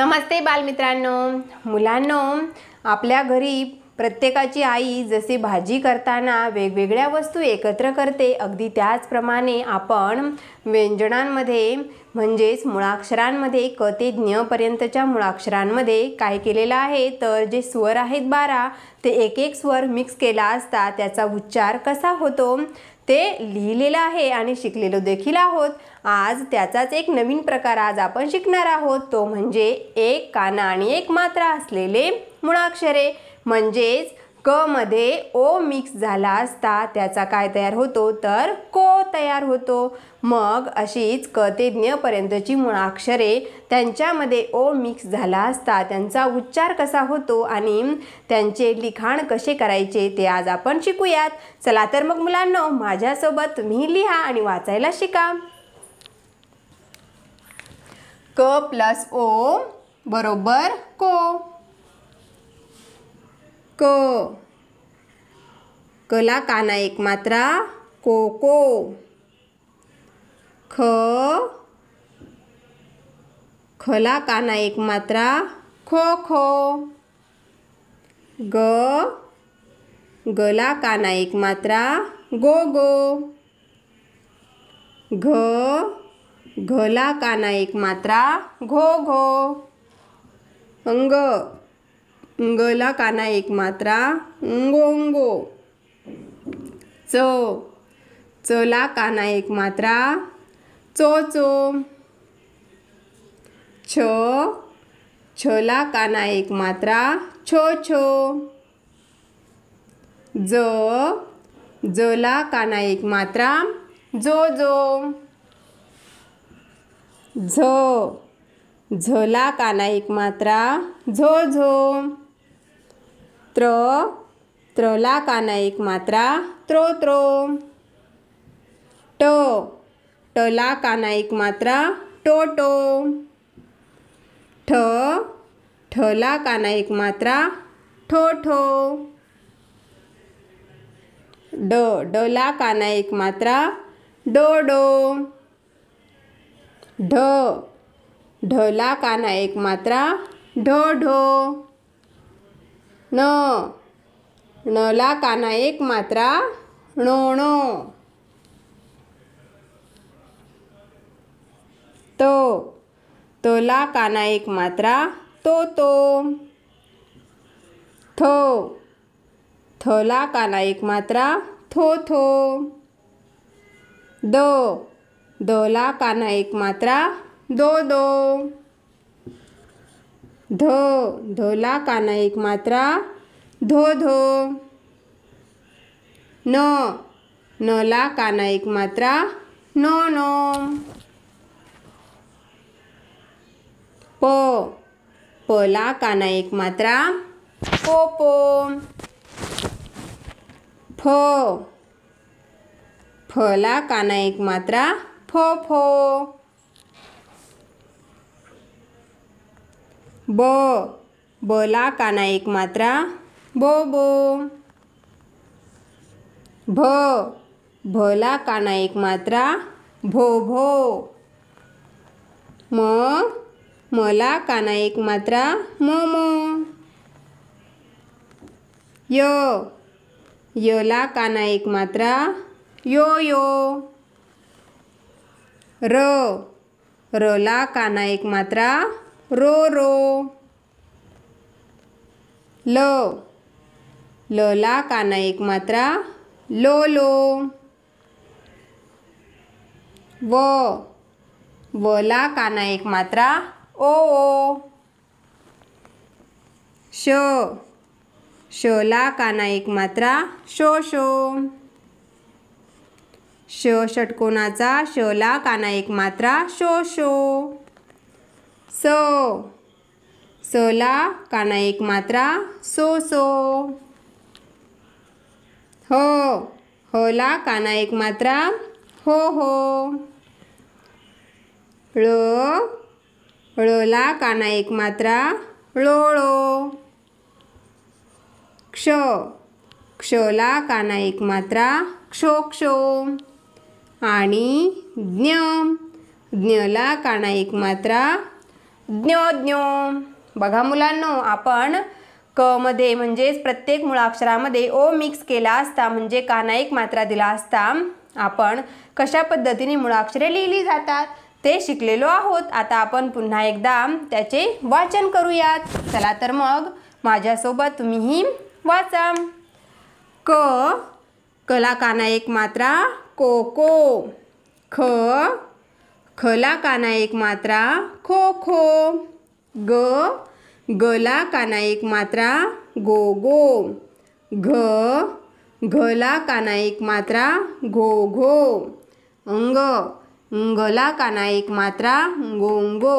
नमस्ते बालमित्रांनो मुलांनो आपल्या घरी प्रत्येकाची आई जसे भाजी करताना वेगवेगळ्या वस्तू एकत्र करते अगदी त्याचप्रमाणे आपण व्यंजनांमध्ये म्हणजेच मुळाक्षरांमध्ये क ते ज्ञपर्यंतच्या मुळाक्षरांमध्ये काय केलेलं आहे तर जे स्वर आहेत बारा ते एक एक स्वर मिक्स केला असता त्याचा उच्चार कसा होतो ते लिहिलेलं आहे आणि शिकलेलो देखील आहोत आज त्याचाच एक नवीन प्रकार आज आपण शिकणार आहोत तो म्हणजे एक काना आणि एक मात्रा असलेले मुळाक्षरे म्हणजेच क मध्ये ओ मिक्स झाला असता त्याचा काय तयार होतो तर को तयार होतो मग अशीच क ते ज्ञपर्यंतची मुळाक्षरे त्यांच्यामध्ये ओ मिक्स झाला असता त्यांचा उच्चार कसा होतो आणि त्यांचे लिखाण कसे करायचे ते आज आपण शिकूयात चला तर मग मुलांनो माझ्यासोबत तुम्ही लिहा आणि वाचायला शिका क प्लस ओ बरोबर को क कला काना एक मात्रा कोको ख खला काना एक मात्रा खो खो ग गला काना एक मात्रा गो गो घ घला काना एक मात्रा घो घो अंग गला काना एक मात्रा गोंगो च चला काना एक मात्रा चोचो छ छला काना एक मात्रा छो छो ज जोला काना एक मात्रा जो जो झ झला काना एक मात्रा झो झो त्र त्रला काना एक मात्रा त्रो त्रो ट टला काना एक मात्रा टो टो ठ ठला काना एक मात्रा ठो ठो ड डला काना एक मात्रा डो डो ढ ढला काना एक मात्रा ढो ढो ण णला काना एक मात्रा णोणो तो तोला काना एक मात्रा तो तो थो थोला काना एक मात्रा थो थो दो दोला काना एक मात्रा दो दो धो धोला काना एक मात्रा धो धो नो नोला काना एक मात्रा नो नो पो पोला काना एक मात्रा पो पो फो फला काना एक मात्रा फो फो ब बला काना एक मात्रा बो भ भला काना एक मात्रा भो भो म मला काना एक मात्रा मोमो यो योला काना एक मात्रा यो यो र रोला काना एक मात्रा रो रो ल ल ला काना एक मात्रा लो लो व व ला काना एक मात्रा ओ ओ श ला काना एक मात्रा शो शो श षटकोणाचा शला काना एक मात्रा शो शो सो सला काना एक मात्रा सो सो हो होला काना एक मात्रा हो हो ळ ला काना एक मात्रा क्षो. क्ष ला काना एक मात्रा क्षो क्षो आणि ज्ञ ज्ञला काना एक मात्रा ज्ञो ज्ञो बघा मुलांनो आपण क मध्ये म्हणजेच प्रत्येक मुळाक्षरामध्ये ओ मिक्स केला असता म्हणजे काना एक मात्रा दिला असता आपण कशा पद्धतीने मुळाक्षरे लिहिली जातात ते शिकलेलो आहोत आता आपण पुन्हा एकदा त्याचे वाचन करूयात चला तर मग माझ्यासोबत तुम्हीही वाचा क कला काना एक मात्रा को को ख खला काना एक मात्रा खो खो ग गला काना एक मात्रा गो गो घ घला काना एक मात्रा घो घो अंग अंगला काना एक मात्रा गोंगो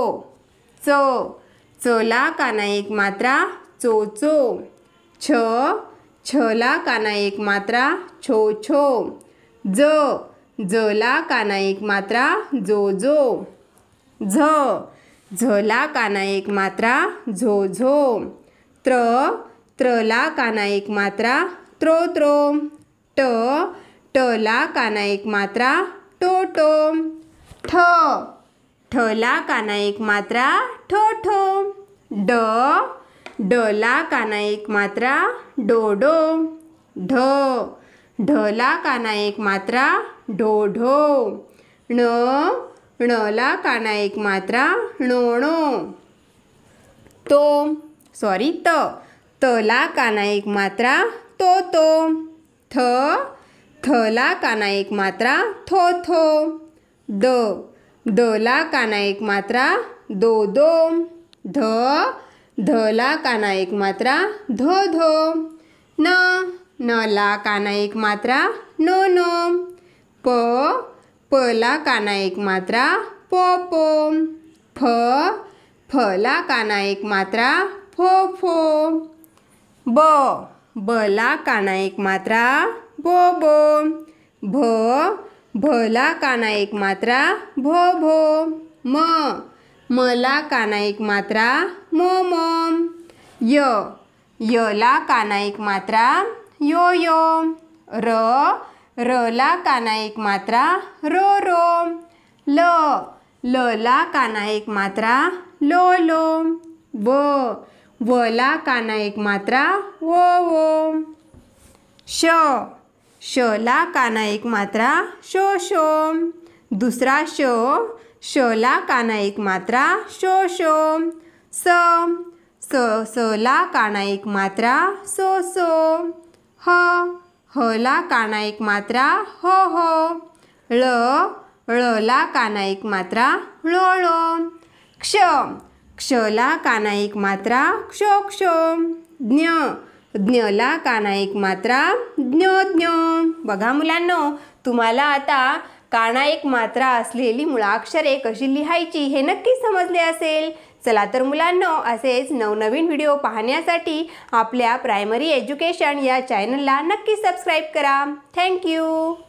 च चला काना एक मात्रा चो। छ छला काना एक मात्रा छो छो ज झला काना एक मात्रा जो जो झ झला काना एक मात्रा झो झो त्र त्रला काना एक मात्रा त्रो त्रो ट टला काना एक मात्रा टो टो ठ ठला काना एक मात्रा ठो ठो ड डला काना एक मात्रा डोडो ढ ढला काना एक मात्रा ढो ढो ण णला काना एक मात्रा णो तो सॉरी त तला काना एक मात्रा तो तो थ थला काना एक मात्रा थो थो द दला काना एक मात्रा दो दो ध धला काना एक मात्रा धो धो न न ला काना एक मात्रा नो नोम प पला काना एक मात्रा पो पो फ फला काना एक मात्रा फो फो ब ला काना एक मात्रा बो बो भ भला काना एक मात्रा भो भो म मला काना एक मात्रा मो मो य ला काना एक मात्रा यो यो र ला काना एक मात्रा रो रो ल ला काना एक मात्रा लो लो व ला काना एक मात्रा वो वो श ला काना एक मात्रा शो शो दुसरा श ला काना एक मात्रा शो शो स ला काना एक मात्रा सो सो ह हला एक मात्रा हो हो ळ ळ काना एक मात्रा ळो ळो क्ष ला काना एक मात्रा क्षो क्षो ज्ञ ला ज्ञ काना एक मात्रा ज्ञ ज्ञ बघा मुलांनो तुम्हाला आता काना एक मात्रा असलेली मुळाक्षरे कशी लिहायची हे नक्की समजले असेल चला तर मुलांनो असेच नवनवीन व्हिडिओ पाहण्यासाठी आपल्या प्रायमरी एज्युकेशन या चॅनलला नक्की सबस्क्राईब करा थँक्यू